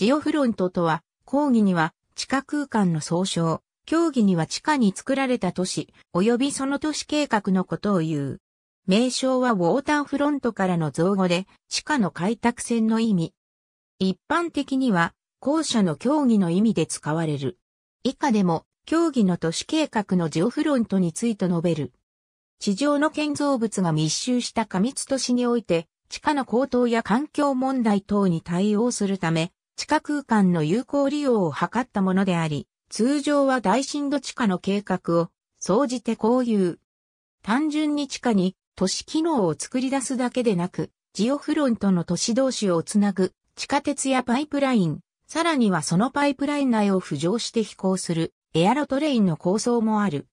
ジオフロントとは、講義には地下空間の総称、競技には地下に作られた都市、及びその都市計画のことを言う。名称はウォーターフロントからの造語で、地下の開拓船の意味。一般的には、校舎の競技の意味で使われる。以下でも、競技の都市計画のジオフロントについて述べる。地上の建造物が密集した過密都市において、地下の高騰や環境問題等に対応するため、地下空間の有効利用を図ったものであり、通常は大震度地下の計画を、総じてこういう。単純に地下に都市機能を作り出すだけでなく、ジオフロントの都市同士をつなぐ地下鉄やパイプライン、さらにはそのパイプライン内を浮上して飛行するエアロトレインの構想もある。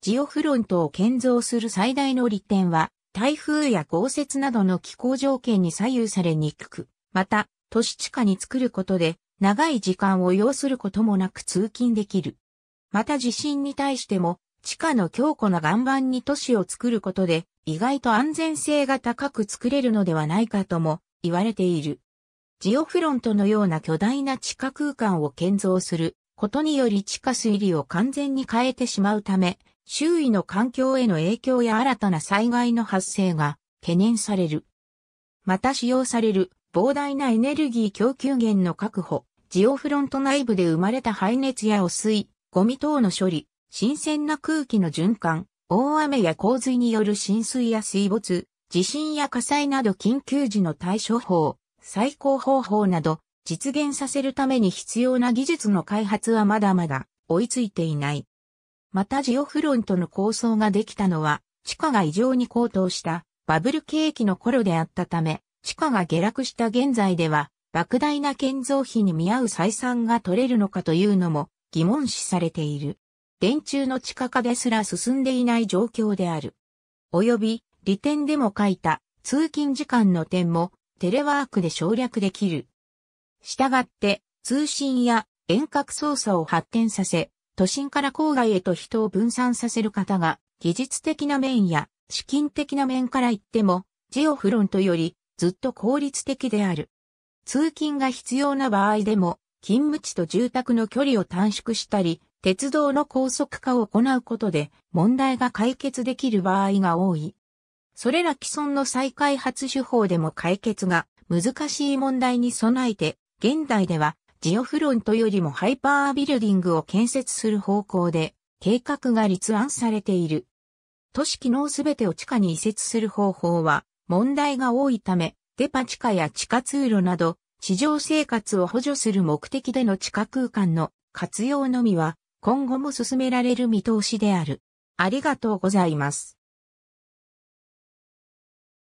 ジオフロントを建造する最大の利点は、台風や豪雪などの気候条件に左右されにくく、また、都市地下に作ることで、長い時間を要することもなく通勤できる。また地震に対しても、地下の強固な岩盤に都市を作ることで、意外と安全性が高く作れるのではないかとも言われている。ジオフロントのような巨大な地下空間を建造することにより地下水利を完全に変えてしまうため、周囲の環境への影響や新たな災害の発生が懸念される。また使用される膨大なエネルギー供給源の確保、ジオフロント内部で生まれた排熱や汚水、ゴミ等の処理、新鮮な空気の循環、大雨や洪水による浸水や水没、地震や火災など緊急時の対処法、最高方法など、実現させるために必要な技術の開発はまだまだ追いついていない。またジオフロントの構想ができたのは、地価が異常に高騰したバブル景気の頃であったため、地価が下落した現在では、莫大な建造費に見合う採算が取れるのかというのも疑問視されている。電柱の地下化ですら進んでいない状況である。および、利点でも書いた通勤時間の点もテレワークで省略できる。したがって、通信や遠隔操作を発展させ、都心から郊外へと人を分散させる方が、技術的な面や資金的な面から言っても、ジオフロントよりずっと効率的である。通勤が必要な場合でも、勤務地と住宅の距離を短縮したり、鉄道の高速化を行うことで問題が解決できる場合が多い。それら既存の再開発手法でも解決が難しい問題に備えて、現代ではジオフロントよりもハイパービルディングを建設する方向で計画が立案されている。都市機能すべてを地下に移設する方法は問題が多いため、デパ地下や地下通路など、地上生活を補助する目的での地下空間の活用のみは、今後も進められる見通しである。ありがとうございます。